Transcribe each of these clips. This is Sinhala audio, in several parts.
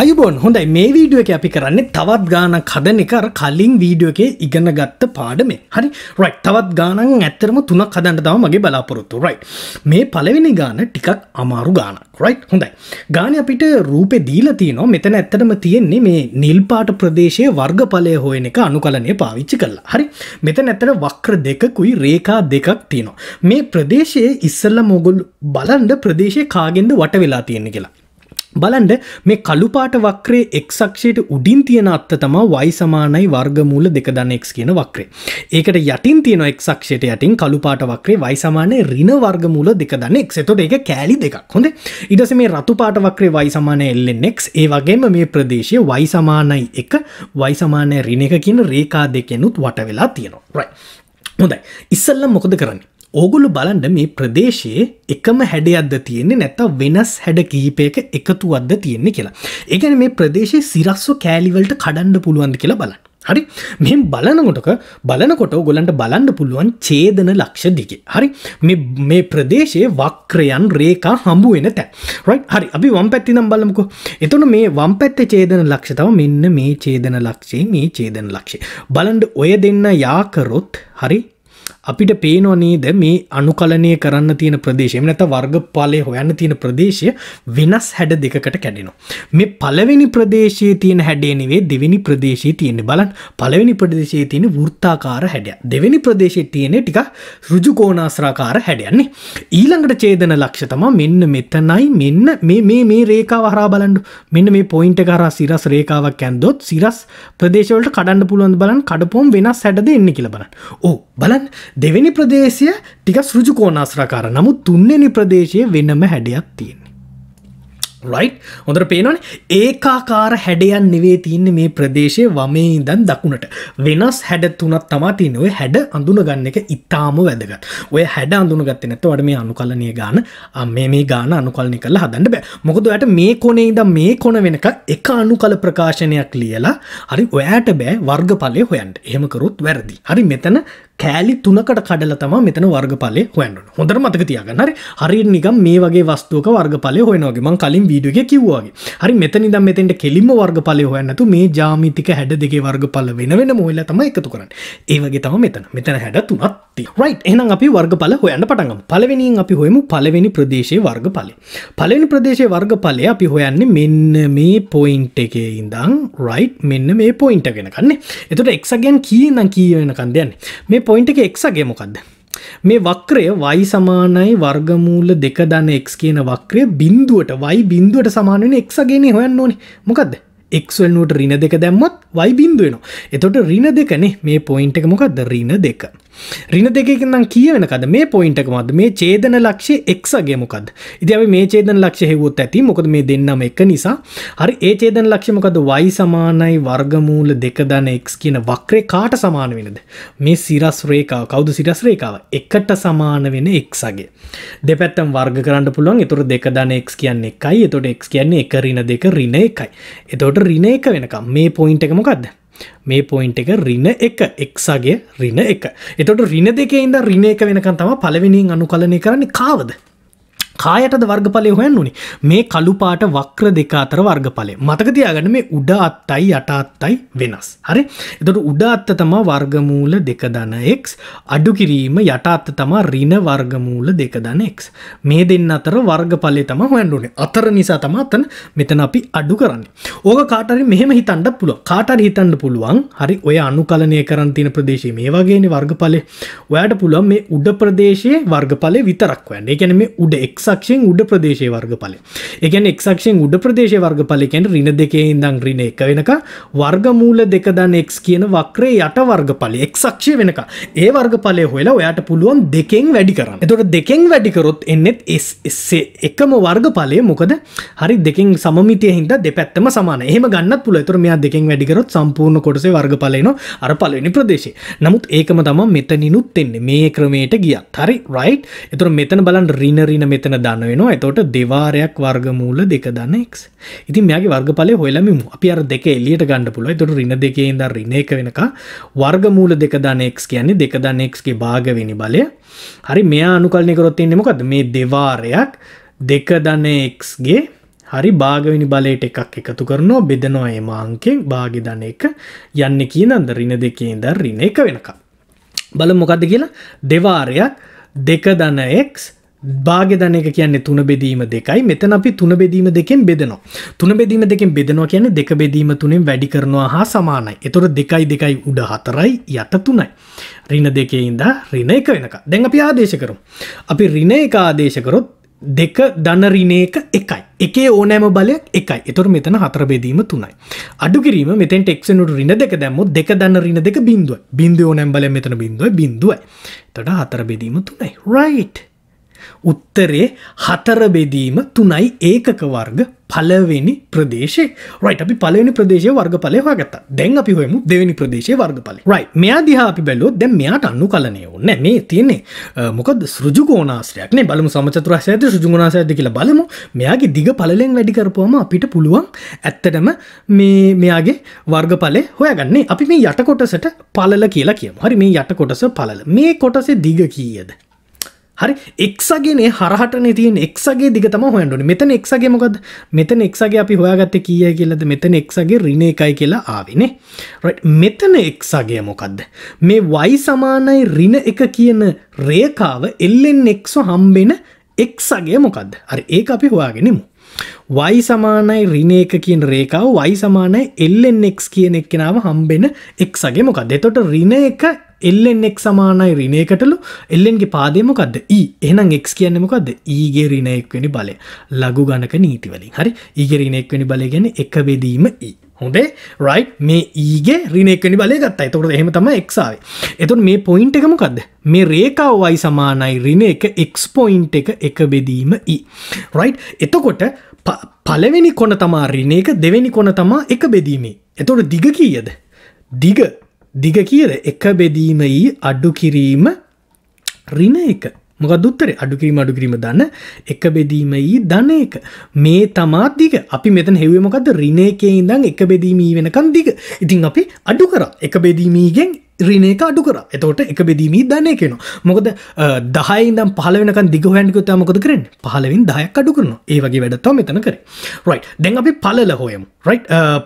අයිබෝන් හොඳයි මේ වීඩුව එක අපි කරන්නේ තවත් ගාන කදනකර කලින් වීඩියෝ එකේ ඉගෙන ගත්ත පාඩමේ හරි රයි් තවත් ගානන් ඇත්තරම තුනක් කදන්න තම මගේ බලාපොරොත්තු රයි මේ පලවෙනි ගාන ටිකක් අමාරු ගානක් රයි් හොඳයි ගාන අපිට රූපේ දීලති නො මෙතන ඇත්තටම තියෙන්නේ මේ නිල්පාට ප්‍රදේශය වර්ගඵලය හොයන එක අනුකලනය පාවිච්චි කරලා හරි මෙතන ඇත්තට වක්‍ර දෙකකුයි රේකා දෙකක් තියෙනවා මේ ප්‍රදේශයේ ඉස්සල්ල මොගොල් බලන්ඩ ප්‍රදේශය කාගෙන්ද වට වෙලා තියෙන කියලා බලන්ඩ මේ කළුපාට වක්‍රේ එක්සක්ෂයට උඩින් තියෙන අත්ත තමා වයිසමානයි වර්ගමූල දෙක දනෙක් කියන වක්‍රේ ඒකට යටින් තියෙන එක්ක්ෂයට යටින් කළුපාට වක්‍රේ වයිසමානය රින වර්ගමූල දෙක දනෙක් එතොට ඒ කෑලි දෙකක් හොඳ ඉඩස මේ රතුපාට වක්‍රේ වයිසමානය එල්ලෙන්නෙක් ඒ වගේම මේ ප්‍රදේශය වයිසමානයි එක වයිසමානය රින එක කියන රේකා දෙකෙනුත් වට වෙලා තියෙනවා රයි හොඳයි ඉස්සල්ලම් මොකද කරන්නේ ඕගොලු බලන්ඩ මේ ප්‍රදේශයේ එකම හැඩයක්ද තියෙන්නේ නැත වෙනස් හැඩ කිහිපයක එකතුවක්ද තියෙන්නේ කියලා. එකන මේ ප්‍රදේශයේ සිරස්සු කෑලිවලට කඩන්ඩ පුළුවන්ද කියලා බලන්න. හරි මෙ බලනකොටක බලනකොට ගොලන්ට බලන්ඩ පුළුවන් චේදන ලක්ෂ දිග. හරි මේ ප්‍රදේශයේ වක්‍රයන් රේකා හම්බු වෙන තැ රයි හරි අපි වම් පැත්ති නම් බලමුකු එතුන මේ වම් පැත්ත චේදන ලක්ෂතාව මෙන්න මේ චේදන ලක්ෂේ මේ චේදන ලක්ෂේ. බලන්ඩ ඔය දෙන්න යාකරොත් හරි අපිට පේනොනේද මේ අනුකලනය කරන්න තියෙන ප්‍රදේශය නැත වර්ග පාලය හොයන්න තියෙන ප්‍රදේශය වෙනස් හැඩ දෙකට කැඩෙනවා. මේ පළවෙනි ප්‍රදේශයේ තියෙන හැඩේනවේ දෙවිනි ප්‍රදේශයේ තියෙන බලන් පළවෙනි ප්‍රදේශයේ තියෙන වෘත්තාකාර හැඩය දෙවැනි ප්‍රදේශය තියෙන ටික රුජුකෝනාස්රාකාර හැඩයන්නේ. ඊළඟට චේදන ලක්ෂ තමා මෙන්න මෙතනයි මෙන්න මේ මේ මේ රේකා වහරා බලන්ඩු මෙන්න මේ පොයින්ට කරා සිරස් රේකාවක් ඇන්දොත් සිරස් ප්‍රදේශවලට කඩන්න පුළුවන් බලන් කඩපොම් වෙනස් හැඩද එන්න කියල බලන්න ඕ බලන් දෙවෙනි ප්‍රදේශය ටික සෘජු කෝනාස්රාකාර නමුත් තුන්නෙනි ප්‍රදේශය වෙනම හැඩයක් තියෙන්නේ. රයි් හොඳට පේනවන ඒකාකාර හැඩයන් නෙවේ තියන්නේ මේ ප්‍රදේශය වමේ ඉදන් දකුණට වෙනස් හැඩ තුනත් තමා තියෙන ඔය හැඩ අඳුනගන්න එක ඉතාම වැදගත් ඔය හැඩ අඳුනගත්ත නැත වඩ මේ අනුකලනය ගාන මේ මේ ගාන අනුකලනය කළ හදන්න බෑ මොකද යට මේ කොනේ ඉද මේ කොන වෙනක එක අනුකල ප්‍රකාශනයක් ලියලා හරි ඔයාට බෑ වර්ගඵලය හොයන්ට එහෙමකරුත් වැරදි හරි මෙතන කෑලි තුනකට කඩල තම මෙතන වර්ගපලය හොයන්ට හොඳ මතක තියාගන්නර හරි නිකම් මේ වගේ වස්තුක වර්ගපලය හොයනවාගේම කලින් වීඩියගේ කිව්වාගේ හරි මෙත නිදම් මෙතෙන්ට කෙලිම වර්ගපලය හොයන්නතු මේ ජාමිතික හැඩ දෙගේ වර්ගපල වෙන වෙන මොල්ල තම එකතු කරන්න ඒවගේ තම මෙතන මෙතන හැඩ තුනත්ති රයි් එනම් අපි වර්ගපල හොයන්න පටගම් පලවෙනින් අපි හොයමු පලවෙනි ප්‍රදේශය වර්ගපලය පලනි ප්‍රදේශය වර්ගපලය අපි හොයන්නේ මෙන්න මේ පොයින්ට එකේ ඉඳං රයිට් මෙන්න මේ පොයින්ට ගෙනකන්නේ එතුට එක්සගෙන් කියීනම් කියවෙනකන්දයන්න මේ පොයින්ට එක එක්සගේමොකක්ද මේ වක්‍රය වයි සමානයි වර්ගමූල දෙක දන්න එක් කියන වක්‍රය බින්දුවට වයි බින්දුවට සමානෙන එක්සගෙන හොයන්න ඕනි මොකක්ද එක්වල්නුවට රින දෙක දැම්මත් වයි බින්දුවනවා එතොට රින දෙකනේ මේ පොයින්ට එක මොකක්ද රින දෙක රින දෙකකින්නම් කියවෙනකද මේ පොයින්ටක මද මේ චේදන ලක්ෂය එක්සගේමොකද ඉතිව මේ චේදන ලක්ෂ හෙවොත් ඇති මොකද මේ දෙන්නම එක නිසා හරි ඒ චේදන ලක්ෂමකද වයි සමානයි වර්ගමූල දෙක දන එක් කියන වක්‍රේ කාට සමාන වෙනද මේ සිරස් රේකාව කවුද සිරස් රේකාව එකට සමාන වෙන එක්සගේ දෙපැත්තම් වර්ග කරන්න පුළුවන් එතුර දෙක දන එක් කියන්නේ එකයි එතොට එක් කියන්නේ එක රින දෙක රින එකයි එතොට රින එක වෙනකම් මේ පොයින්ට එක මොකක්ද මේ පොයින්ට එක රින එක එක්සාගේ රින එක එතොට රින දෙකේ ඉද රින එක වෙනකන් තම පලවෙනිින් අනු කලනය කරන්නේ කාවද කායටද වර්ගඵලය හොයන්නුනේ මේ කළුපාට වක්‍ර දෙක අතර වර්ගඵලය මතකතියාගන්න මේ උඩා අත්තයි යට අත්තයි වෙනස් හරි එතට උඩා අත්ත තමා වර්ගමූල දෙක දන එක් අඩු කිරීම යට අත්ත තමා රින වර්ගමූල දෙක දන එක් මේ දෙන්න අතර වර්ගඵලය තම හොයන්ඩුනේ අතර නිසා තම අතන මෙතන අපි අඩු කරන්න ඕක කාටරි මෙහෙම හිතන්ඩ පුළුව කාටර් හිතන්න පුළුවන් හරි ඔය අනු කලනය කරන්තින ප්‍රදේශයේ මේ වගේන වර්ගඵලය ඔයාට පුළුවන් මේ උඩ ප්‍රදේශයේ වර්ගඵලය විතරක් වන්න එකැන මේ උඩ එක් එක්ක්ෂයෙන් උඩ ප්‍රදේශය වර්ග පලය එකගැන එක්ක්ෂයෙන් උඩ ප්‍රදේශ වර්ග පලකැන රින දෙකේ ඉඳං රින එක වෙනක වර්ගමූල දෙක දන්න එක් කියන වක්‍රේ යට වර්ග පලි එක්ක්ෂය වෙනක ඒ වර්ග පලය හොලා ඔයාට පුළුවන් දෙකෙන් වැඩි කරන්න එතොට දෙකෙන් වැඩිකරොත් එන්නෙත් එස්සේ එකම වර්ග පලය මොකද හරි දෙකින් සමමිතය හිද දෙපැත්තම සමාන එහම ගන්න පුල තුර මෙයා දෙකින් වැඩිකරොත් සම්පූර්ණ කොටස වර්ග පලයන අර පලනි ප්‍රදේශය නමුත් ඒකම තම මෙතනිනුත් එන්නේ මේ ක්‍රමයට ගිය හරි රයි් එතුර මෙතන බලන් රිනරින මෙතන දන්න වෙනවා එතෝට දෙවාරයක් වර්ගමූල දෙක දන්නෙක් ඉතින් මෙයාගේ වර්ගඵලය හොයලමිමු අපි අර දෙක එලියට ගණඩ පුල තොට රින දෙකේ ද රින එක වෙනක වර්ගමූල දෙක දනෙක් කියන්නේ දෙක දනෙක්ගේ භාගවෙනි බලය හරි මෙයා අනුකල්නය කරොත්තෙන්නේ මොකද මේ දෙවාරයක් දෙක දනක්ගේ හරි භාගවිනි බලයට එකක් එකතු කරනවා බෙදනවා එම අංකෙන් භාගි දන එක යන්න කියන අද රින දෙකේ ද රින එක වෙනක. බල මොකක්ද කියලා දෙවාරයක් දෙක දන එක්ස් භාගධන එක කියන්නේ තුන බෙදීම දෙකයි මෙතන අපි තුන බෙදීම දෙකෙන් බෙදනවා. තුන බෙදීම දෙකෙන් බෙදනවා කියන්නේ දෙක බෙදීම තුනෙන් වැඩි කරනවා හා සමානයි. එතොට දෙකයි දෙකයි උඩ හතරයි යත තුනයි. රින දෙකේ ඉඳ රින එක වෙනක දැන් අපි ආදේශ කරු. අපි රින එක ආදේශකරොත් දෙක දනරිනයක එකයි එකේ ඕනෑම බලයක් එකයි එතොර මෙතන හතර බෙදීම තුනයි අඩු කිරීම මෙතන් ටෙක්ෂනුට රින දෙක දැම්ම දෙක දන්න රින දෙක බින්දුව බින්දුව ඕනෑම් බල මෙතන බින්දුව බින්දුවයි තොට හතර බෙදීම තුනයි රයිට් උත්තරේ හතර බෙදීම තුනයි ඒකක වර්ග පලවෙනි ප්‍රදේශේ රයිට අපි පලවෙනි ප්‍රදේශය වර්ග පලය වගත්ත දැන් අපි හොමු දෙවැනි ප්‍රදේශය වර්ග පල රයි මෙයා දිහා අපි බැලෝ දැ මෙයාට අන්නු කලනය ඕන්න මේ තියන්නේ මොකද සෘජගෝනාශ්‍රයක්න බලමු සමචතුර සඇත සුජගනාසඇද කියලා බලමු මෙයාගේ දිග පලෙන් වැඩිකරපුවම අපිට පුළුවන් ඇත්තටම මේ මෙයාගේ වර්ග පලේ හොයගන්නේ අපි මේ යටකොටසට පලල කියලා කියම හරි මේ යටකොටස පලල මේ කොටසේ දිග කීයද හරි එක්සගේ හරහට තින් එක්ගේ දිගතම හොන්ඩුන මෙතන එක්ගේ මොකද මෙතන එක්ගේ අපි හොයාගත්ත කිය කියලද මෙතන එක්ගේ රිණ එකයි කියලා ආවිනේ මෙතන එක්සගේ මොකක්ද මේ වයි සමානයි රිණ එක කියන රේකාව එල්ලෙන් එක්ෝ හම්බෙන එක්සගේ මොකක්ද අ ඒ අපි හොයාගෙනමු වයි සමානයි රිනේක කියන රේකාව වයි සමානයි එල්ලෙන්ක් කියන එක්කෙනාව හම්බෙන එක්සගේ මොකක් දෙතොට රින එක එල්ෙන්ක් සමානයි රිනයකටලු එල්ලෙන්ගේ පාදයමොකක්ද ඒ e. එහනම් e එක් කියන්නෙමකක්ද ඒගේ රිනයෙක්වෙනි බලය ලගු ගණක නීතිවලින් හරි ඒගේ e රිනෙක්වෙනි බලය ගැන එක බෙදීම ඒ හොඳේ රයි් මේ ඒගේ රිනෙක්වනි බල ගත්ත තොට එහෙම තම එක්සාාව එතුන් මේ පොයින්් එකමකක්ද මේ රේකාවයි සමානයි රින එක එක්ස් පොයින්් එක එක බෙදීම ඒ රයි් එතකොට පලවෙනි කොන තමා රිනේක දෙවැනි කොන තමා එක බෙදීමේ එතොට දිග කීයද දිග දිග කියර එක බෙදීමයි අඩු කිරීම රින එක මොකක් දුත්තර අඩුකිරීම අඩුකිරීම දන්න එක බෙදීමයි දන එක මේ තමාත්දික අපි මෙතන හෙවමකද රිනේකේ ඉදං එක බෙදීමී වෙනකන් දික ඉතින් අපි අඩු කර එක බෙදීමීගෙන් රිනේක අඩු කර එතවට එක බෙදීමී දනය කෙන මොකද දහයිදම් පහලවෙනක දිග හැන්ිකුත මොකද කරෙන් පහලවින් දහයක් අඩු කරන ඒවගේ වැඩත්තව මෙතන කර රයි දැන් අපි පලල හොයම රයි්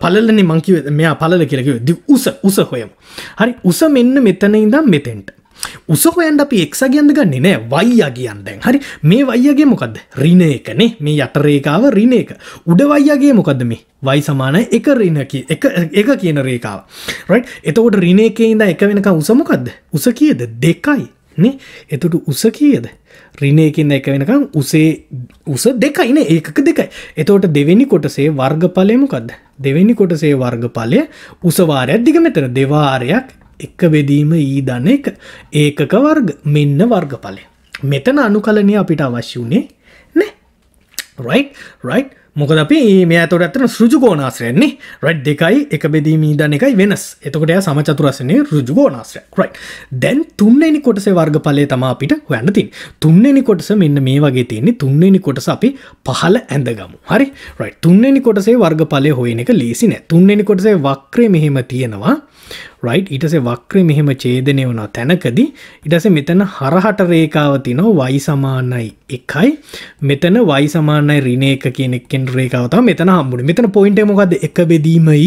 පලලන්නේ මංකිව මෙයා පලල කියලකිව උස උස හොයම හරි උස මෙන්න මෙතන ඉදම් මෙතෙන්ට උසහොයන්ට අපි එක් ගන්ද ගන්නේ නෑ වයියා කියන් දැන් හරි මේ වයිගේ මොකද රින එකනේ මේ යටරේකාව රින එක උඩ වයිගේ මොකද මේ වයි සමාන එක රිනකි එක එක කියන රේකාව රයි් එතකොට රින එකඉද එක වෙනක උසමොකක්ද උස කියද දෙකයි නේ එතුට උස කියද රිනයකින්න එක වෙනකම් උසේ උස දෙකයින ඒකක දෙකයි එතවට දෙවෙනි කොටසේ වර්ගඵලයමකක්ද දෙවෙනි කොටසේ වර්ගඵලය උසවාරයක් දිග මෙතර දෙවාරයක් එක බෙදීම ඊ දන එක ඒකක වර්ග මෙන්න වර්ගඵලය. මෙතන අනුකලනය අපිට අවශ්‍ය වුණේ නෑ රයි් රයි් මොකද අපි මේ ඇතොට ඇතන සෘජුගෝනාශ්‍රයන්නේ රට් දෙකයි එක බෙදීමී දන එකයි වෙනස් එතකොටය සමචතුරසනය රජුගෝනාශ්‍රය රයි් දැන් තුන්නෙනි කොටස වර්ග පලය තම අපිට හොයන්නතින් තුන්නෙනි කොටස මෙන්න මේ වගේ තියන්නේ තුන්නෙනි කොටස අපි පහල ඇඳගමු හරි රයි තුන්නෙනි කොටසේ වර්ග පලය හොයන එක ලේසින තුන්නෙනි කොටසේ වක්‍රය මෙහෙම තියෙනවා රයිට් ඉටස වක්‍ර මෙහෙම චේදනය වුණා තැනකදී ඉටස මෙතන හරහට රේකාවතිනෝ වයි සමානයි එකයි මෙතන වයි සමානයි රින එක කියෙනෙක්ෙන් රේකාවතාව මෙතන හම්බුණ මෙතන පොයින්ට මොකද එක බෙදීමයි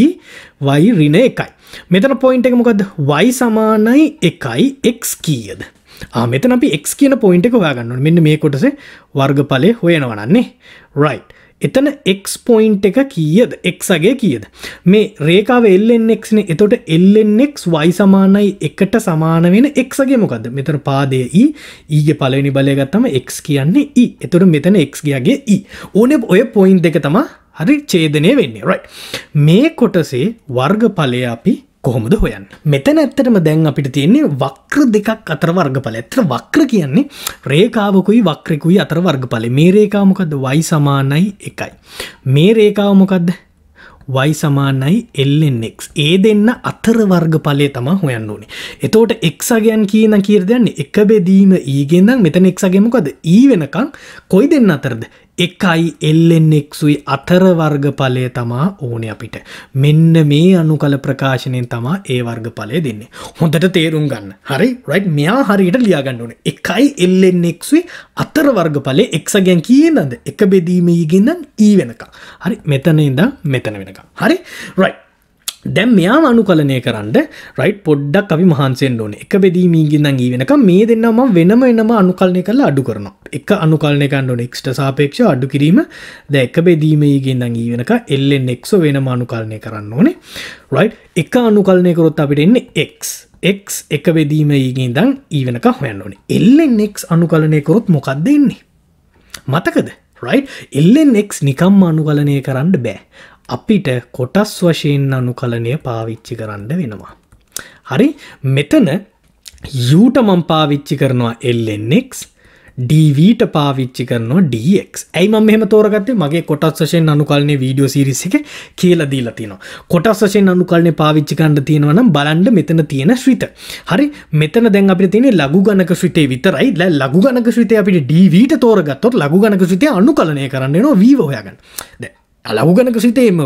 වයි රින එකයි මෙතන පොයින්ට එක මොකද වයි සමානයි එකයි එක් කියද මෙතන අපි එක් කියන පොයින්ට එක හොයාගන්නු මෙන්න මේ කොටස වර්ගඵලය හොයනවනන්නේ රයිට් එතන එක් පොයින්් එක කියද එක්සගේ කියද මේ රේකාව එල්ෙන්ක්න එතොට එල්ෙන්ෙක් වයි සමානයි එකට සමාන වෙන එක්සගේ මොකද මෙතන පාදය ඊගේ e. e පලනි බලය ගත්තම එක් කියන්නේ ඒ e. එතුට මෙතන එක් කියගේ ඒ ඕන ඔය පොයින්් දෙක තමා හරි චේදනය වෙන්නේ රයි මේ කොටසේ වර්ග පලය අපි කොහොමද හොයන් මෙතන ඇත්තටම දැන් අපිට තියෙන්නේ වක්‍ර දෙකක් අතර වර්ගඵල ඇතර වක්‍ර කියන්නේ රේකාවකුයි වක්‍රෙකුයි අතර වර්ගඵලේ මේ රේකාමොකද වයි සමානයි එකයි මේ රේකාවමොකක්ද වයි සමානයි එල්ෙක් ඒ දෙන්න අතර වර්ග පලේ තම හොයන්න ඕනේ එතෝට එක්සගයන් කියන කියර දෙන්න එක බෙදීම ඊගෙන්දම් e මෙතන එක්සගේමකද ඊ e වෙනකං කොයි දෙන්න අතරද එකයි එල්ලෙන්ෙක්සුයි අතරවර්ගඵලය තමා ඕන අපිට මෙන්න මේ අනු කල ප්‍රකාශනයෙන් තමා ඒ වර්ගඵලය දෙන්නේ හොඳට තේරුම් ගන්න හරි රයිට් මෙයා හරියට ලියාගන්න ඕන එකයි එල්ලෙන්ෙක්සුයි අතරවර්ගඵලය එක්සගැන් කියනද එක බෙදීමීගින්දන් ඊ e වෙනක හරි මෙතන ඉඳ මෙතන වෙනක හරි රයිට් දැම් මෙයා අනුකලනය කරන්න රයිට් පොඩ්ඩක් අපි මහන්සෙන් ඕන එක බෙදීමීගින්න ඒ වෙනක මේ දෙන්නම වෙනම එනම අනුකල්නය කරලා අඩු කරනවා එක අනුකල්නය කන්නඩ නෙක්ට සාපේක්ෂ අඩු කිරීම ද එක බෙදීමීගින්න ඒ වෙනක එල්ලෙන් එක්ෝ වෙනම අනුකල්නය කරන්න ඕනේ රයි් එක අනුකල්නය කරොත් අපිට එන්නේ එක් එක් එක බෙදීම ඒගේ දං ඒ වෙනක හොයන්න ඕනේ එල්ලෙන් එක් අනුකලනය කොරොත් මොකක් දෙන්නේ මතකද රයි් එල්ලෙන් එක් නිකම් අනුකලනය කරන්න බෑ අපිට කොටස් වශයෙන් අනුකලනය පාවිච්චි කරන්න වෙනවා. හරි මෙතන යුට මම් පාවිච්චි කරනවා එල්ෙක් ඩීවීට පාවිච්චි කරනවා ඩක් ඇයි ම මෙම තෝරගත්තේ මගේ කොටස් වශයෙන් අනුකල්න්නේ වීඩියෝ සිරිස එක කියලා දීලා තිනවා කොටස් වශයෙන් අනුකල්න පාවිච්චි කණ්ඩ තියෙනවනම් බලන්ඩ මෙතන තියෙන ශ්‍රිත හරි මෙතන දැන් අපි තියෙන ලගු ගණක ශ්‍රිතේ විතරයි ල ලගු ගණක ශ්‍රිතය අපිට ඩීවීට තෝරගත්තොත් ලගු ගණක ශ්‍රිතය අනුකලනය කරන්න නවා වීවෝයාගන්න දැ ලහුගනක සිතේම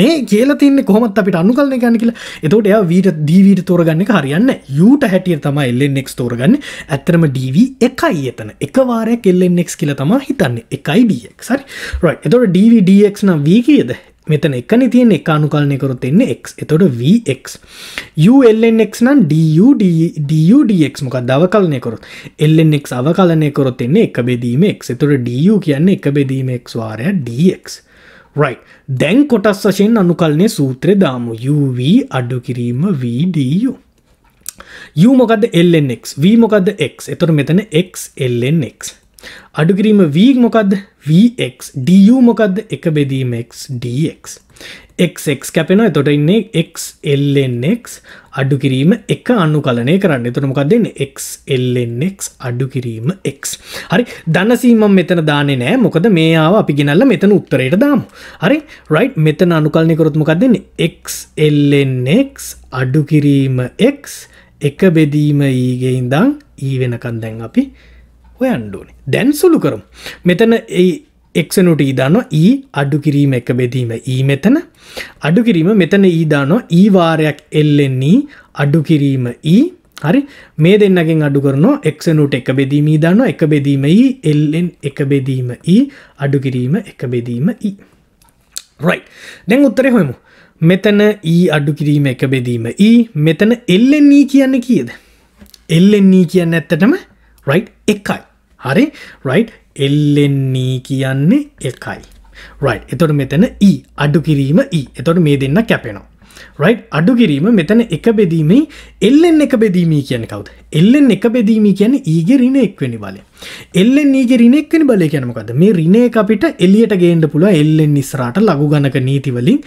නේ කියල තින්න කොමත් අපිට අනු කලන ගන්න කියලා එතෝට එයා වීට දීවීට තෝරගන්න හරියන්න යුට හැටිය තම එල්ලෙක් තෝරගන්න ඇත්තරම ඩව එකයි එතන එකවාරයක් එල්ලෙක් කියල තම හිතන්න එකයි ඩක් රයි එතොට ඩක් නම් වී කියද මෙතන එකන තියෙන එක අනුකලනය කරොත් එන්න එක් එතොට වක් ULNක් නම් DUDX මොක දව කලනය කොරොත් එල්ලෙක් අවකලනය කොරොත් එන්නේ එක බෙදීමක් එතොට DU කියන්නේ එක බෙදීමක් වාරය DX රයි දැන් කොටස් වශයෙන් අනුකල්නය සූත්‍රය දාමු UV අඩු කිරීම VDU යමොකද LNX වීමොකද X එතුර මෙතන XLNX අඩුකිරීම වීක් මොකක්ද Vx DU මොකක්ද එක බෙදීම X DX XX කැපෙනවා එතොට ඉන්නේ XLNX අඩු කිරීම එක අන්නු කලනය කරන්න එතුනමකක් දෙන්න එක්ල්ක් අඩු කිරීම එක් හරි දන්නසීමම් මෙතන දානෙ නෑ මොකද මේාව අපි ගෙනල්ල මෙතන උත්තරයට දාම හරි රයි් මෙතන අනුකලනය කරොත්මකක් දෙන්න එක්ල්ක් අඩු කිරීම එක් එක බෙදීම ඊගේඉදං e ඊ e වෙනකන් දැන් අපි හොයන්ඩුවනේ දැන් සුළු කරම් මෙතන ඒ එක්සනුට ඊදානො ඊ අඩු කිරීම එක බෙදීම ඊ මෙතන අඩු කිරීම මෙතන ඊදානො ඊවාරයක් එල්ලෙන්නේ අඩු කිරීම ඊ හරි මේ දෙන්නගෙන් අඩු කරන එක්සනුට එක බෙදීම දාන එක බෙදීම ඊ එල්ලෙන් එක බෙදීම ඊ අඩු කිරීම එක බෙදීම ඊ රයි දැන් උත්තරය හොයමු මෙතන ඊ අඩු කිරීම එක බෙදීම ඊ මෙතන එල්ලෙන්නේ කියන්න කියද එල්ලෙන්නේ කියන්න ඇත්තටම රයි් එකයි හරි රයි් එල්ලෙන්නේ කියන්නේ එකයි. රයි එතොට මෙතන ඊ e, අඩු කිරීම ඊ e. එතොට මේ දෙන්න කැපෙනවා. රයි් අඩු කිරීම මෙතන එක බෙදීමේ එල්ලෙන් එක බෙදීමී කියන කවද එල්ලෙන් එක බෙදීමී කියන ඊගේ රින එක්වනි බල එල්ලෙන් ඊගේ රිනෙක්වනි බලය කියනමකද මේ රිනේ අපිට එල්ලියට ගේන්ඩ පුළ එල්ලෙන් නිස්රාට ලගු ගණක නීතිවලින්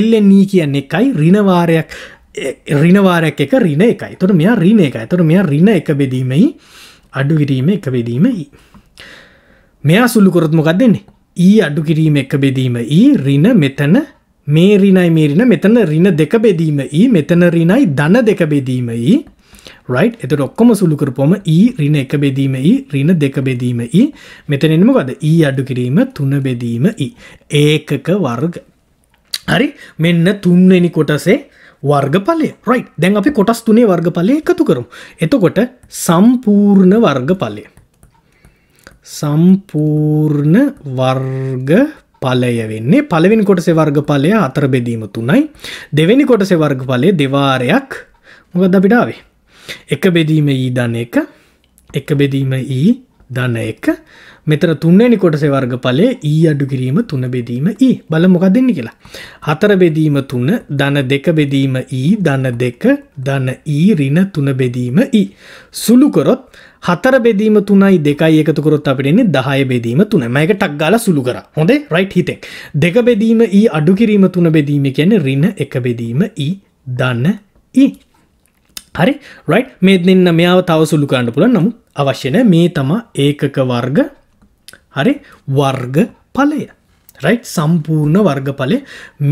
එල්ලෙන් නී e කියන්නේ එකයි රිනවාරයක් රිනවාරයක් එක රින එකයි තොට මෙයා රින එක තොට මෙයා රින එක බෙදීමයි අඩු කිරීම එක බෙදීමයි මෙයා සුල්ලු කොරොත්මකක් දෙන්නේ ඊ අඩු කිරීම එක බෙදීම ඊ රින මෙතන මේ රිනයි මේ රින මෙතන රින දෙක බෙදීම ඊ මෙතන රිනයි ධන දෙක බෙදීම ඊ රයි් එතට ඔක්කොම සුළු කරපොම ඊ රින එක බෙදීම ඊ රින දෙක බෙදීම ඊ මෙතනෙන්ම ගද ඊ අඩු කිරීම තුන බෙදීම ඊ ඒකක වර්ග හරි මෙන්න තුන්වෙනි කොටසේ වර්ගඵලය රයි් දැන් අපි කොටස් තුනේ වර්ගඵලය එකතු කරු එතකොට සම්පූර්ණ වර්ගඵලය සම්පූර්ණ වර්ග පලය වෙන්නේ පළවෙනි කොටස වර්ග පලය අතර බෙදීම තුනයි දෙවැනි කොටස වර්ග පලය දෙවාරයක් මොකද අපිටාවේ එක බෙදීම ඊ ධන එක එක බෙදීම ඊ ධන එක මෙතර තුන්නේනි කොටසේ වර්ග පලේ e ඊ අඩු කිරීම තුන බෙදීම ඊ e. බල මොකක් දෙන්න කියලා. හතර බෙදීම තුන්න දන දෙක බෙදීම ඊ e. දන්න දෙක දන්න ඊ රින තුන බෙදීම ඊ. සුළුකොරොත් හතර බෙදීම තුනයි දෙකයි එකතුකොරොත් අපිටන්නේ දහය බෙදීම තුන මයක ටක් ගාල සුළු කර හොඳේ රයිට් හිතෙක් දෙක බෙදීම ඊ අඩු කිරීම තුන බෙදීම කියන රින එක බෙදීම ඊ දන්න ඊ. හරි රයිට් මේ දෙන්න මෙයාව තව සුළු කාණ්ඩ පුලන් නමු අවශ්‍යන මේ තමා ඒකක වර්ග හරි වර්ග පලය රයි් සම්පූර්ණ වර්ගඵලය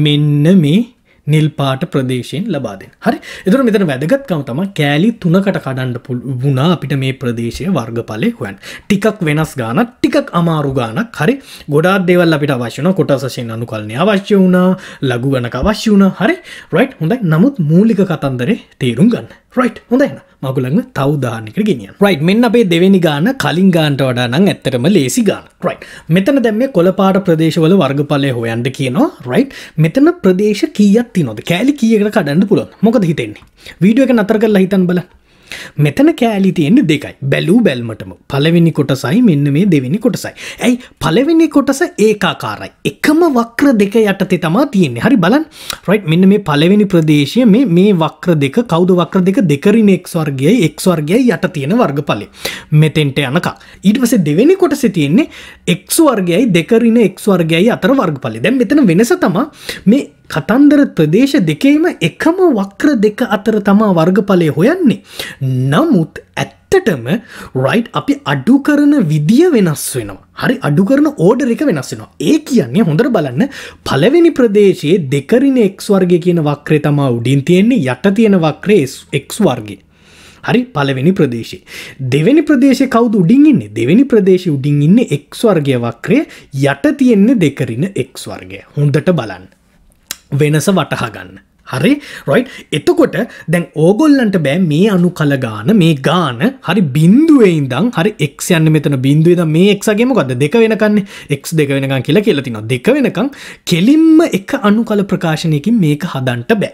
මෙන්න මේ නිල්පාට ප්‍රදේශයෙන් ලබාදෙන් හරි එදුර මෙතන වැදගත්කම තම කෑලි තුනකට කඩන්න පුල් වුණා අපිට මේ ප්‍රදේශය වර්ගඵලය හොයන් ටිකක් වෙනස් ගාන ටිකක් අමාරු ගානක් හරි ගොඩා දෙවල් අපිට අවශ්‍යන කොටසයෙන් අනුකල්නය අවශ්‍ය වුණා ලඝු ගනක අවශ්‍ය වුණ හරි රයිට් හොඳයි නමුත් මූලික කතන්දරේ තේරුම් ගන්න රයිට් හොඳයින්න මගුලඟ තවදාහනකට ගෙනිය රයි් මෙන්න අපේ දෙවැනි ගාන කලින් ගාන්ට වඩා නං ඇත්තරම ලේසි ගාන රයි් මෙතන දැම්ම කොළපාට ප්‍රදේශවල වර්ගඵලය හොයන්ට කියනවා රයි් මෙතන ප්‍රදේශ කියීත් තිනොද කෑලි කියකට කඩන්න පුලො මොකද හිතෙන්නේ වීඩුව එක නතර කරලා හිතන් බල මෙතන කෑලි තියෙන්නේ දෙකයි බැලූ බැල්මටම පළවෙනි කොටසයි මෙන්න මේ දෙවෙනි කොටසයි ඇයි පළවෙනි කොටස ඒකාකාරයි එකම වක්‍ර දෙක යටතේ තමා තියෙන්නේ හරි බලන් රයිට් මෙන්න මේ පළවෙනි ප්‍රදේශය මේ මේ වක්‍ර දෙක කවුද වක්‍ර දෙක දෙකරින එක් වර්ගයයි එක් වර්ගයයි යට තියෙන වර්ගඵලය මෙතෙන්ට යනකා ඊට පස්සේ දෙවෙනි කොටස තියෙන්නේ එක් වර්ගයයි දෙකරින එක් වර්ගයයි අතර වර්ගඵලය දැන් මෙතන වෙනස තමා මේ කතන්දර ප්‍රදේශ දෙකේම එකම වක්‍ර දෙක අතර තමා වර්ගඵලය හොයන්නේ. නමුත් ඇත්තටම රයිට් අපි අඩු කරන විදිිය වෙනස් වෙනවා. හරි අඩු කරන ඕඩ එක වෙනස් වෙනවා. ඒ කියන්නේ හොඳර බලන්න පලවෙනි ප්‍රදේශයේ දෙකරින එක් වර්ගය කියන වක්‍රේ තමා උඩින් තියෙන්නේ යට තියෙන වක්‍රේ එක් වර්ගේ. හරි පලවෙනි ප්‍රදේශය. දෙවැනි ප්‍රදේශය කවුද උඩින් ඉන්නේ දෙවැනි ප්‍රදේශය උඩින් ඉන්න එක්ස්වර්ගය වක්‍රය යට තියෙන්නේ දෙකරින එක්ස්වර්ගය හොඳට බලන්න. වෙනස වටහාගන්න. හරි රොයි් එතකොට දැන් ඕගොල්ලන්ට බෑ මේ අනු කලගාන මේ ගාන හරි බින්දුවයින්දං හරි එක් යන්න මෙතන බින්දුවද මේ එක්සගේමකද දෙක වෙනකන්න එක් දෙක වෙනකං කියලා කියලතින දෙක වෙනකං කෙලින්ම එක අනු කල ප්‍රකාශනයකින් මේක හදන්ට බෑ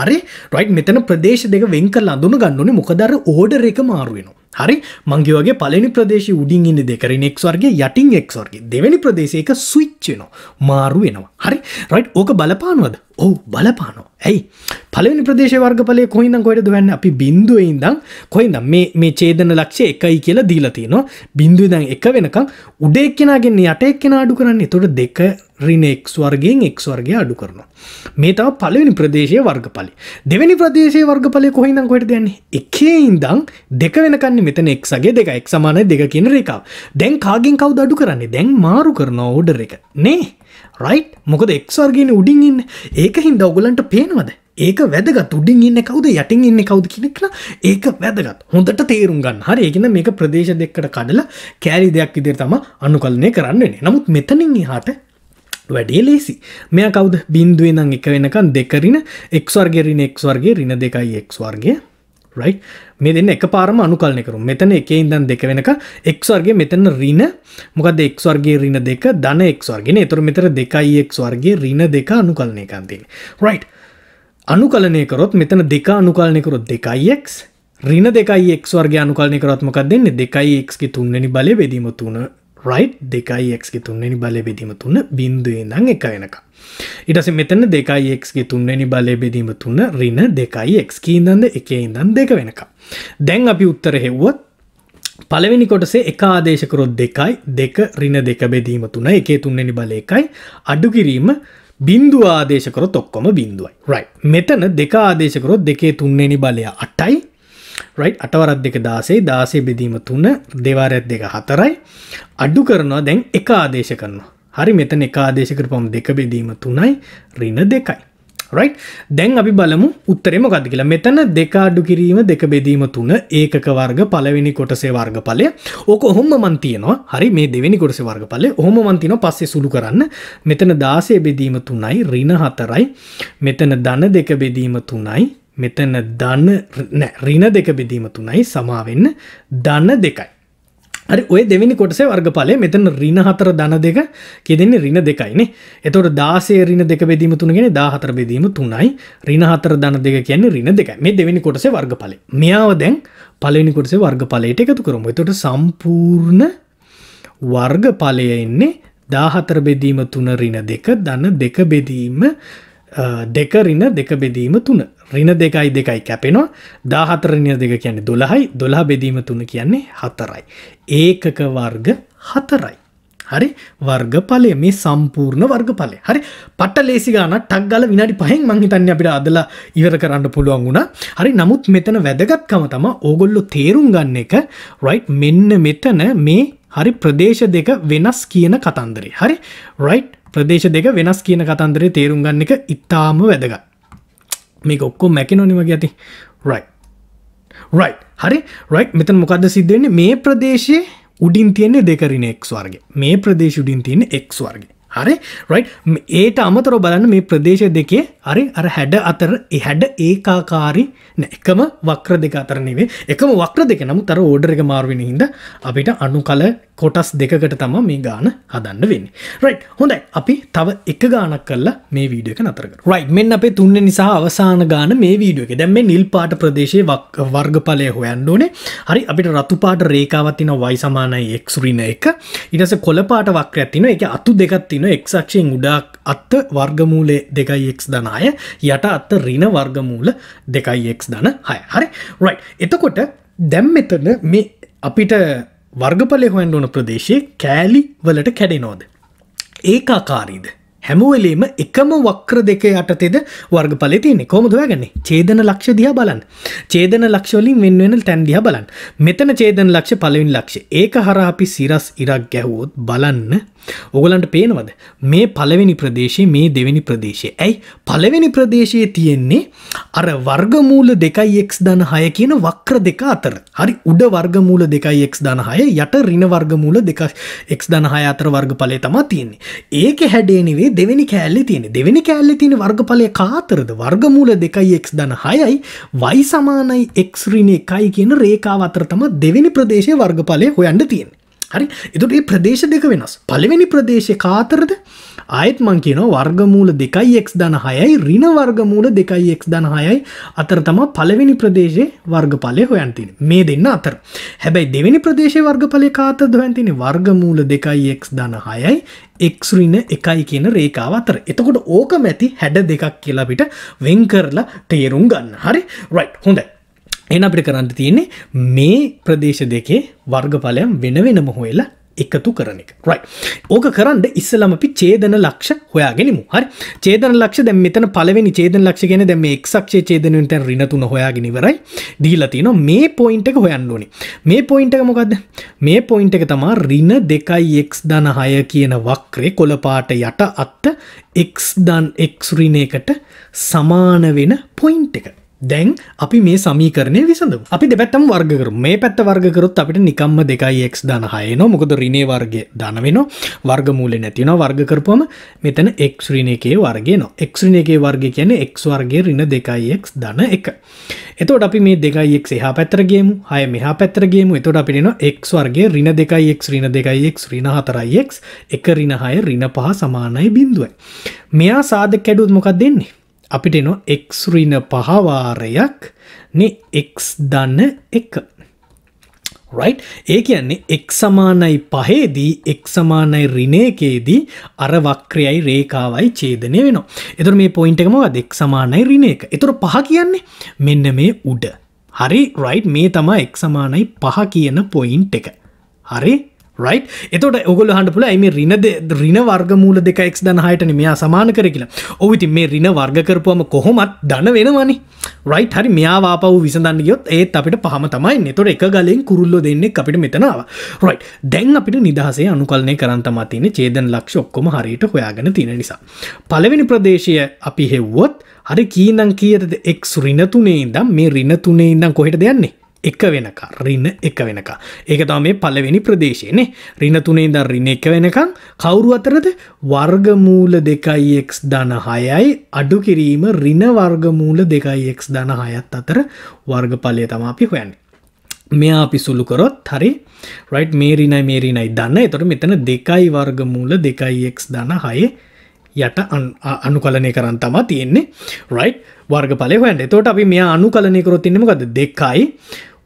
හරි රොයි් මෙතන ප්‍රදේශ දෙක වෙන්කල් අඳුන ගන්නුනේ මොකදර ඕඩර එක මාරුවෙනවා හරි මංගේ වගේ පලනි ප්‍රදේශ උඩින් ඉන්න දෙකරන එක්වර්ගේ යටින් එක්වර්ගේ දෙවැනි ප්‍රදේශයක ස්විච්චනෝ මාරු වෙනවා හරි රයිට් ඕක බලපානුවද ඔහු බලපානෝ ඇයි පලනි ප්‍රදේශ වර්ගල කොයිද කොයටද වන්න අපි බින්දුවයින්දං කොයිද මේ චේදන ලක්ෂය එකයි කියලා දීලතිය නො බින්දුවදං එක වෙනකං උඩේක්කෙනගෙන් යටටෙක්කෙන අඩු කරන්නේ තොට දෙක රිනෙක් වර්ගෙන් එක් වර්ගය අඩු කරනවා. මේ තව පලවෙනි ප්‍රදේශය වර්ගපලි. දෙවැනි ප්‍රදේශය වර්ගපලය කොහිදං කොට දෙන්නේ එකේ ඉන්දං දෙක වෙනකන්න මෙතන එක්සගේ දෙක එක් සමානය දෙක කියන රේකාව දැන් කාගෙන් කවද අඩු කරන්නේ දැන් මාරු කරන ඕඩර් එක නේ රයි් මොකද එක්වර්ගෙන උඩින් ඉන්න ඒක හින්ද ඔගුලන්ට පේනවද ඒක වැදගත් උඩින් ඉන්න කවුද යටින් ඉන්න කවුද කියෙනෙක්ලා ඒක වැදගත් හොඳට තේරුම් ගන්න හරි ඒගෙන මේක ප්‍රදේශ දෙකට කඩලා කෑලි දෙයක් ඉදිර තම අනුකලනය කරන්නේ නමුත් මෙතනින් හාට වැඩේ ලේසි මෙය කවුද බින්දුවේ නම් එක වෙනකන් දෙකරින එක්වර්ගෙරින එක්වර්ගේ රින දෙකයි එක්වර්ගේ රයි මේ දෙන්න එක පාරම අනුකල්නෙකරු මෙතන එක ඉදන් දෙක වෙනක එක්වර්ගේ මෙතන රින මොකද එක්වර්ගේ රින දෙක ධන එක්වර්ගෙන එතුර මෙතර දෙකයි එක්වර්ගේ රින දෙක අනුකල්නය එකන්තින් රයි් අනුකලනයකරොත් මෙතන දෙක අනුකල්නයකරොත් දෙකයික් රින දෙකයි එක්වර්ගේ අනුකල්නය කරත්මකක් දෙන්න දෙකයි එක්ගේ තුන්ගනි බල බෙදීම තුන රයි් දෙකයික්ගේ තුන්නෙනි බල බෙදීම තුන්න බින්දුවේ දං එක වෙනක ඉටස මෙතන දෙකයික්ගේ තුන්නෙනි බල බෙදීම තුන්න රින දෙකයික් කීන්දන්ද එකේ ඉදන් දෙක වෙනක දැන් අපි උත්තර හෙව්වත් පළවෙනි කොටසේ එක ආදේශකරොත් දෙකයි දෙක රින දෙක බෙදීම තුන එකේ තුන්නෙනි බල එකයි අඩු කිරීම බින්දු ආදේශකරොත් ඔක්කොම බින්දුවයි රයි මෙතන දෙක ආදේශකරොත් දෙකේ තුන්නෙනි බලය අටයි රයි් අටවරත් දෙක දාසේ දාසේ බෙදීම තුන දෙවාරැත් දෙක හතරයි අඩු කරනවා දැන් එක ආදේශ කරනවා හරි මෙතන එක ආදේශ කරපම් දෙක බෙදීම තුනයි රින දෙකයි රයි් දැන් අපි බලමු උත්තරෙම ගද කියලා මෙතන දෙක අඩු කිරීම දෙක බෙදීම තුන ඒකක වර්ග පලවෙනි කොටසේ වර්ග පලය ඕක හොම මන්තියනවා හරි මේ දෙවැනි කොටස වර්ග පලය හොම මන්තින පස්සේ සුළු කරන්න මෙතන දාසය බෙදීම තුනයි රින හතරයි මෙතන දන දෙක බෙදීම තුනයි මෙතන දන්න රින දෙක බෙදීම තුනයි සමාවෙන්න දන්න දෙකයි. හරි ඔය දෙවිනි කොටසේ වර්ගඵලය මෙතන රින හතර දන දෙක කෙදෙන්නේ රින දෙකයිනේ එතොට දාසේ රින දෙක බෙදීම තුනගෙන දාහතර බෙදීම තුනයි රින හතර දන දෙක කියන්නේ රින දෙක මේ දෙවිනි කොටසේ වර්ගඵලය මෙයාව දැන් පලනි කොටසේ වර්ගඵලයට එකතු කරම එතොට සම්පූර්ණ වර්ගඵලය එන්නේ දාහතර බෙදීම තුන රින දෙක දන දෙක බෙදීම දෙක රින දෙක බෙදීම තුන රින දෙකයි දෙකයි කැපෙනවා දාහතරණය දෙක කියන්නේ දොළහයි දොලා බෙදීම තුන කියන්නේ හතරයි. ඒකක වර්ග හතරයි. හරි වර්ගඵලය මේ සම්පූර්ණ වර්ගඵලය හරි පට ලේසි ගාන ටක් ගල විනාඩි පහෙන් මංහිතන්න අපිට අදලා ඉවර කරන්න පුළුවන් වුණා හරි නමුත් මෙතන වැදගත්කම තම ඕගොල්ලො තේරුම් ගන්න එක රයිට් මෙන්න මෙතන මේ හරි ප්‍රදේශ දෙක වෙනස් කියන කතන්දරේ හරි රයිට් ප්‍රදේශ දෙක වෙනස් කියන කතන්දරේ තේරුම් ගන්න එක ඉතාම වැදග මේ ඔක්කෝ මැකි නොනිමගේ ඇති රයි රයි හරි රයි් මෙතන් මොකක්ද සිද්ධන්නේ මේ ප්‍රදේශයේ උඩින් තියන්නේ දෙකරන එක් වර්ගේ මේ ප්‍රදේශ උඩින් තියෙන එක් වර්ගේ හරි රයි් ඒට අමතර බලන්න මේ ප්‍රදේශ දෙකේ හරි අර හැඩ අතර එහැඩ ඒකාකාරි එකම වක්‍ර දෙක අතරනෙවේ එකම වක්‍ර දෙක නමු තර ඕඩර එක මාර්වෙන හිද අපිට අනු කල කොටස් දෙකකට තම මේ ගාන හදන්න වෙන්න රයි් හොඳයි අපි තව එක ගානක් කරලා මේ වීඩියක නතරක රයි් මෙන්න අපේ තුන්න නිසා අවසාන ගාන මේ වීඩියෝ එක දැම්ම නිල් පාට ප්‍රදේශය වර්ගඵලය හොයන්න ඕනේ හරි අපිට රතුපාට රේකාවත්තින වයි සමානයි එක්සුරින එක ඉටස කොළපාට වක්‍ර ඇතින එක අතු දෙකත් තින එක්ක්ෂයෙන් උඩක් අත්ත වර්ගමූලේ දෙකයි එක් දනාය යට අත්ත රින වර්ගමූල දෙකයි එක් දන හය හරි රයි් එතකොට දැම් මෙතන මේ අපිට වර්ගඵලය හොෙන්ඩ ඕන ප්‍රදේශයේ කෑලි වලට කැඩෙනෝද. ඒකාකාරීද. හැමවෙලේම එකම වක්‍ර දෙක යටතෙද වර්ගඵල තියන්නේ කොමදවැගන්නේ චේදන ලක්ෂ දිහ බලන් චේදන ලක්ෂවලින් වෙන්වෙන තැන්දිහ බලන් මෙතන චේදන ලක්ෂ පලවින් ලක්ෂ ඒක හර අපි සිරස් ඉරක් ගැහුවොත් බලන්න ඔගලන්ට පේනවද මේ පළවෙනි ප්‍රදේශයේ මේ දෙවෙනි ප්‍රදේශය ඇයි පළවෙනි ප්‍රදේශයේ තියෙන්නේ අර වර්ගමූල දෙකයි එක් දන හය කියන වක්‍ර දෙක අතර හරි උඩ වර්ගමූල දෙකයි එක් දන හය යට රින වර්ගමූල දෙක එක් දන හය අතර වර්ගඵලය තමා තියෙන්නේ ඒක හැඩේනවේ දෙවෙනි කෑල්ලි තියෙන දෙවෙනි කෑල්ලි තියෙන වර්ගඵලය කාතරද වර්ගමූල දෙකයි එක් දන හයයි වයි සමානයි එක්රින එකයි කියන රේකා අතර තම දෙවෙනි ප්‍රදේශය වර්ගඵලය හොයන්න තියෙන හරි එතුට ඒ ප්‍රදේශ දෙක වෙනස් පලිවෙනි ප්‍රදේශය කාතරද අයත් මං කියන වර්ගමූල දෙකයි එක් දන හයයි රින වර්ගමූල දෙකයි එක් දන හයයි අතර තම පලවෙනි ප්‍රදේශය වර්ගඵලය හොයන්තින මේ දෙන්න අතර හැබැයි දෙවැනි ප්‍රදේශය වර්ගඵලය කාතර දොහැන්තින වර්ගමූල දෙකයි එක් දන හයයි එක්රින එකයි කියන රේකාව අතර එතකොට ඕක මැති හැඩ දෙකක් කියලාපිට වෙන් කරලා තේරුම් ගන්න හරි රයි් හොඳයි එන අපිට කරන්න තියන්නේ මේ ප්‍රදේශ දෙකේ වර්ගඵලයම් වෙන වෙනම හොයලා එකතු කරන එක රයි ඕක කරන්න ඉස්සලම අපි චේදන ලක්ෂ හොයාගෙනමු හරි චේදන ලක්ෂ දැ මෙතන පලවෙනි චේදන ලක්ෂ ගෙන දැම එක්ක්ෂේ චේදනට රිනතුන හොයාගෙනවරයි දීලතින මේ පොයින්ට එක හොයන්න ඕනි මේ පොයින්ට එක මොකක්ද මේ පොයින්ට එක තමා රින දෙකයි එක් දන හය කියන වක්‍රේ කොළපාට යට අත්ත එක් දන් එක්රින එකට සමාන වෙන පොයින්ට එක දැන් අපි මේ සමීකරණය විසඳ අපි දෙපැත්තම් වර්ගකර මේ පැත්ත වර්ගකරොත් අපිට නිකම්ම දෙකයි එක් දන හයන මොකද රිනේ වර්ග දන වෙන වර්ගමූලෙ නැතින වර්ගකරපුම මෙතන එක් රින එකේ වර්ගේ නො එක්රින එකේ වර්ග කියන එක් වර්ගේ රින දෙකයි එක් දන එක එතොට අපි මේ දෙකයි එක් එහා පැත්තරගේමු හය මෙහා පැත්තරගේමු එතොට අපිෙන එක් වර්ගේ රින දෙකයි එක් රින දෙකයි එක් රින හතරයි එක් එක රින හය රින පහ සමානයි බින්දුව මෙයා සාධ කැඩුත් මොකක් දෙන්නේ අපිට එනවා එක්රින පහවාරයක් එක් දන්න එක රයිට් ඒ කියන්නේ එක් සමානයි පහේදී එක් සමානයි රිනේකේදී අර වක්‍රයයි රේකාවයි චේදනය වෙනවා. එතුර මේ පොයින්ටකමවද එක් සමානයි රිනේක. එතුර පහ කියන්නේ මෙන්න මේ උඩ. හරි රයිට් මේ තමා එක් සමානයි පහ කියන පොයින්් එක. හරි රයි එතොට ඔගොල හට පුල මේ රින රින වර්ගමූල දෙක එක් දනහයට මෙයා සමාන කර කියලා ඔවිති මේ රින වර්ගකරපුවම කොහොමත් දන වෙනවනි රයි හරි මෙයාවාපව විසඳන්න ගියොත් ඒත් අපිට පහම තමයි නෙතොට එක ගලෙන් කුරුල්ලො දෙන්නේ අපිට මෙතනාව රයි දැන් අපිට නිදහසේ අනුකල්නය කරන්තමතින චේදන ලක්ෂ ඔක්කොම හරියට හොයාගෙන තියෙන නිසා පලවෙනි ප්‍රදේශය අපි හෙව්වොත් හරි කීනං කියතද එක් රිනතුනේ ඉදම් මේ රිනතුනේ ඉදම් කොහෙට දෙයන්නේ එක වෙනක රින්න එක වෙනක ඒක තම මේ පලවෙනි ප්‍රදේශයනේ රින තුනේ ද රින එක වෙනකං කවුරු අතරද වර්ගමූල දෙකයික් දනහයයි අඩු කිරීම රින වර්ගමූල දෙකයික් දනහයත් අතර වර්ගඵලය තම අපි හොයන්නේ මෙයා අපි සුළු කරොත් හරි රයිට් මේරිනයි මේරිනයි දන්න එතොට මෙතන දෙකයි වර්ගමූල දෙකයික් දන හයේ යට අනුකලනය කරන්න තමා තියෙන්නේ රයිට් වර්ග පලය හොන්ට තොට අපි මේ අනුකලනය කරොත් ඉන්නමකද දෙකයි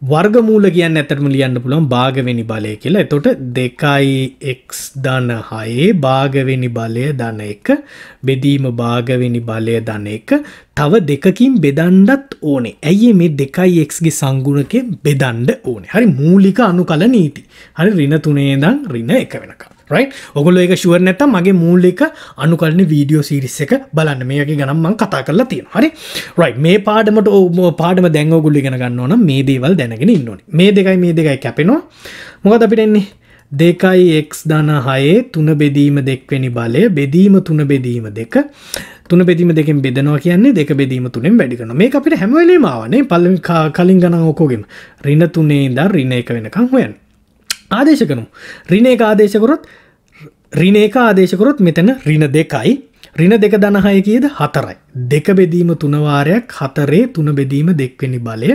වර්ගමූල කියන්න ඇතටම ලියන්න පුළුවන් භාගවෙනි බලය කියලා එතොට දෙකයි එක් දන හයේ භාගවෙනි බලය දන එක බෙදීම භාගවෙනි බලය දන එක තව දෙකකින් බෙදන්ඩත් ඕනේ ඇයි මේ දෙකයි එක්ගේ සංගුණක බෙදන්ඩ ඕනේ හරි මූලික අනු කල නීති හරි රින තුනේදන් රින එක වෙනකම් රයි ඔගොල එක ශුවර නැත මගේ මූල්ල එක අනුකරණ වීඩියෝ සිරිස් එක බලන්න මේක ගනම්මන් කතා කරලා තියෙන හරි රයි මේ පාඩමට ඕම පාඩම දැංගෝගුල්ලි ගෙන ගන්න ඕන මේ දේවල් දැනගෙන ඉන්නවන මේ දෙකයි මේ දෙකයි කැපෙනවා මොකද අපිටෙන්නේ දෙකයි එක් දන හයේ තුන බෙදීම දෙක්වෙනි බලය බෙදීම තුන බෙදීම දෙක තුන බෙදීම දෙකෙන් බෙදනවා කියන්නේ දෙක බෙදීම තුනෙන් වැඩිකන මේ අපිට හැමවලේමාවනේ පල්ල කලින් ගනන් ඕකෝගෙම රින තුනේ ද රින එක වෙනකං හොයන් ආදේශ කරනු. රිනේක ආදේශකරොත් රිනේක ආදේශකරොත් මෙතන රින දෙකයි රින දෙක දනහය කියද හතරයි. දෙක බෙදීම තුනවාරයක් හතරේ තුන බෙදීම දෙක්වෙනි බලය.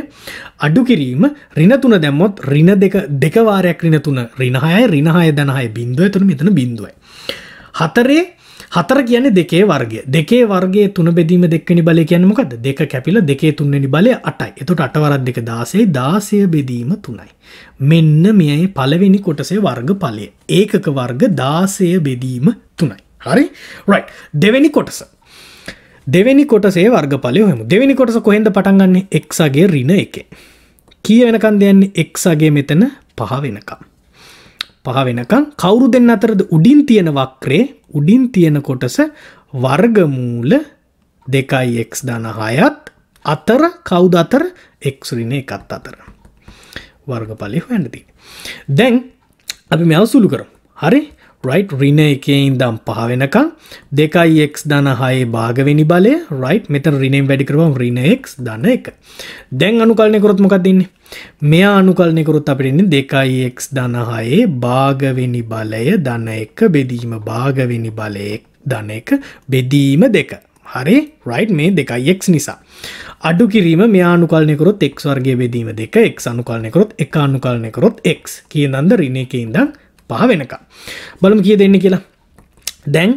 අඩු කිරීම රින තුන දැම්මොත් රින දෙකවාරයක් රින තුන රිනහය රිනහය දනහය බින්දුව තුන මෙතන බින්දුවයි. හතරේ හතර කියන්නේ දෙකේ වර්ගය දෙකේ වර්ගේ තුන බෙදීම දෙක්වනි බල කියන්නේ මොකද දෙක කැපිල දෙකේ තුන්වැනි බලය අටයි එතුට අටවරත් දෙක දාසේ දාසය බෙදීම තුනයි මෙන්න මෙයයි පළවෙනි කොටසේ වර්ග පලය ඒකක වර්ග දාසය බෙදීම තුනයි හරි රයි් දෙවැනි කොටස දෙවැනි කොටසේ වර්ග පලය හම දෙවැනි කොටස කොහෙද පටන්ගන්න එක්සගේ රින එක කිය වෙනකන් දෙයන්නේ එක්සගේ මෙතන පහ වෙනකම් පහ වෙනකං කවුරු දෙන්න අතරද උඩින් තියෙන වක්‍රේ උඩින් තියෙන කොටස වර්ගමූල දෙකයි එක් දනහායත් අතර කවුද අතර එක්සුරින එකත් අතර වර්ගඵලි හොඇඩති. දැන් අපි මෙවසුළු කරම් හරි රයිට් රින එකේ ඉදම් පහ වෙනකං දෙකයි එක් දන හයේ භාගවෙනි බලය රයිට් මෙත රිනෙම් වැඩිකරවම් රිනෙක් දන එක දැන් අනුකල්නය කොරොත්මකක් දෙන්නේ මෙයා අනුකල්නෙකරුත් අපිටන්නේ දෙකයි එක් දනහයේ භාගවෙනි බලය දන එක බෙදීම භාගවෙනි බලයෙක් දන එක බෙදීම දෙක හරි රයිට් මේ දෙකයි එක් නිසා අඩු කිරීම මෙයානුකල්නෙකරොත් එක් වර්ගේ බෙදීම දෙක එක් අනුකල්නෙකරොත් එක අනුකල්නෙකරොත් එක් කියනන්ද රිනකඉදම් පහ වෙනකා බලමු කිය දෙන්න කියලා දැන්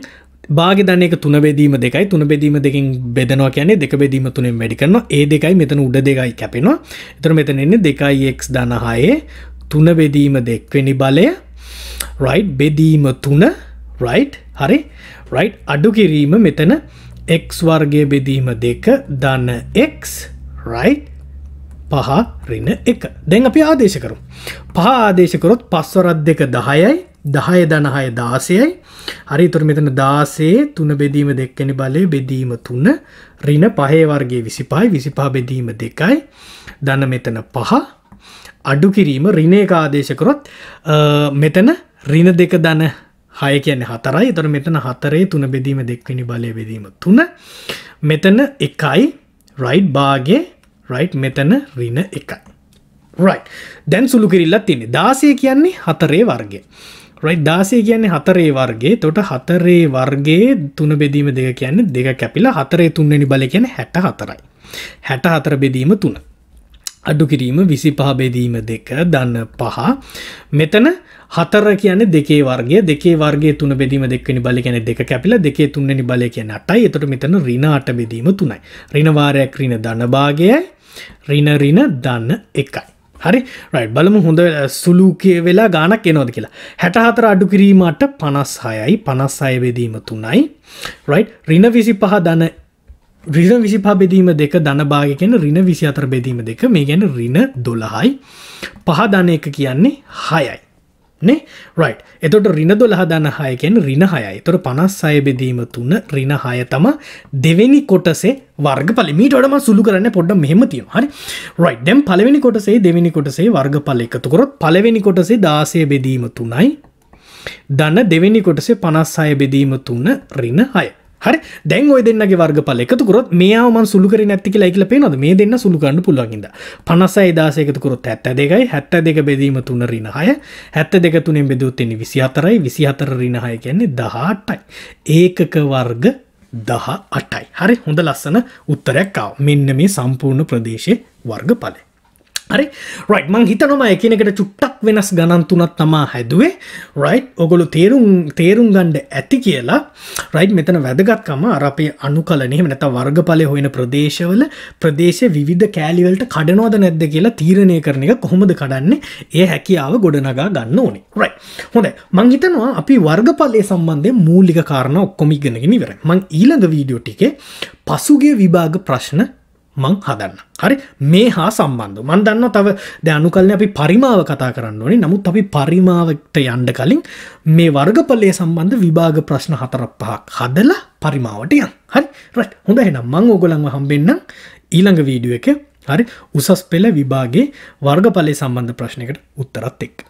බාග ධනක තුන බෙදීම දෙකයි තුන බෙදීම දෙකින් බෙදනවා කියන්නේ දෙක බෙදීම තුනෙන් වැඩිකරන ඒ දෙකයි මෙතන උඩ දෙකයි කැපෙනවා එතර මෙතන එන්නේ දෙකයි එක් දනහයේ තුන බෙදීම දෙක්වෙනි බලය රයි් බෙදීම තුන රයි් හරි රයි් අඩු කිරීම මෙතන එක් වර්ගේ බෙදීම දෙක දන්න එක් රයිට් පහ රින එක දැන් අපි ආදේශ කරු. පහ ආදේශකරොත් පස්වරත් දෙක දහයයි දහය දනහය දාසයයි හරි තුර මෙතන දාසේ තුන බෙදීම දෙක්කැනි බලය බෙදීම තුන්න රින පහේ වර්ගේ විසිපායි විසිපා බෙදීම දෙකයි දන්න මෙතන පහ අඩු කිරීම රිනේ ආදේශකරොත් මෙතන රින දෙක දන හය කියන හතරයි තොර මෙතන හතරේ තුන බෙදීම දෙක්වනි බලය බෙදීම තුන මෙතන එකයි රයිඩ් බාගේ රයි් මෙතන රින එක රයි දැන් සුළු කිරල්ලත් තින්නේ දාසය කියන්නේ හතරේ වර්ගේ රයි් දාසේ කියන්නේ හතරේ වර්ගේ තොට හතරේ වර්ගේ තුන බෙදීම දෙක කියන්නේ දෙක කැපිලා හතරේ තුන්න්නනි බල කියන හැට හතරයි හැට හතර බෙදීම තුන අඩු කිරීම විසි පහ බෙදීම දෙක දන්න පහ මෙතන හතර කියන දෙකේ වර්ගේ දෙකේ වර්ගේ තුන බෙදීම දෙක්වනි බල කියන දෙක කැපිල දෙකේ තුන්නනි බල කියන අටයි එතට මෙතන රිනාට බෙදීම තුනයි රිනවාරයක් රින ධනභාගයයි රිනරින දන්න එකයි. හරි රයි් බලමු හොඳ සුළු වෙලා ගානක් එනෝද කියලා හැටහතර අඩු කිරීමට පනස් හයයි පනස් අයවෙදීම තුනයි රයි් රින විසි පහ දන රින විසි පහ බෙදීම දෙක දනභාග කියෙන රින විසි අතර බෙදීම දෙක මේ ගැන රින දොළහයි පහ දන එක කියන්නේ හයයි නේ රයිට් එතොට රින දොළහ දන හයකෙන් රින හයයි තොට පනස් සයබෙදීම තුන්න රින හය තම දෙවෙනි කොටසේ වර්ග පලිමිටම සුළු කරන්න පොඩ්ඩ මෙහමතිය හරි රයි් දැම් පලවෙනි කොටසේ දෙවෙනි කොටසේ වර්ග පල එකතුකොරොත් පලවෙනි කොටසේ දාසය බෙදීම තුනයි දන්න දෙවෙනි කොටසේ පනස් අය බෙදීම තුන්න රින හය හරි දැන් ඔය දෙන්නගේ වර්ගපල එකතුකරොත් මේයාම සුළුකර නැතික ලයිකල පේනොද මේ දෙන්න සුළුකන්න පුළුවන්ගින්ද පනසයි දාසයකතුකරොත් හැත්ත දෙකයි හැත්ත දෙක බෙදීම තුන්න රිනහය හැත්ත දෙක තුනෙන් බෙදවත්තෙන්නේ විසි අතරයි විසි අතර රිනහය කියන්නේ දහටයි ඒකක වර්ග දහ අටයි හරි හොඳ ලස්සන උත්තරයක් මෙන්න මේ සම්පූර්ණ ප්‍රදේශය වර්ග පලේ හරි රයි් මං හිතනොම එකනකට චුට්ටක් වෙනස් ගණන්තුනත් තමා හැදුවේ රයි් ඔගොලු තේරුම් තේරුම් ගණ්ඩ ඇති කියලා රයි් මෙතන වැදගත්කම අරපේ අනු කලනේ මෙනත වර්ගඵලය හොයන ප්‍රදේශවල ප්‍රදේශ විධ කෑලිවලට කඩනවද නැද්ද කියලා තීරණය කරන එක කොහොමද කඩන්නේ ඒ හැකියාව ගොඩනගා ගන්න ඕනේ රයි හොඳ මංහිතනවා අපි වර්ගඵලය සම්බන්ධය මූලික කාරණ ඔක්කොමිගෙනගෙනවර මං ඊළඟ වීඩියෝ ටිකේ පසුගේ විභාග ප්‍රශ්න මං හදන්න හරි මේ හා සම්බන්ධ මන් දන්න තව දැනු කල්ල අපි පරිමාව කතා කරන්න ඕනි නමුත් අපි පරිමාවට යන්ඩ කලින් මේ වර්ගපලය සම්බන්ධ විභාග ප්‍රශ්න හතර පහක් හදලා පරිමාවට යන් හරි රට් හොඳ එනම් මං ඕගොලන්ව හම්බෙන්න්න ඊළඟ වීඩිය එක හරි උසස් පෙළ විභාගේ වර්ගපලය සම්බන්ධ ප්‍රශ්නයකට උත්තරත් එක්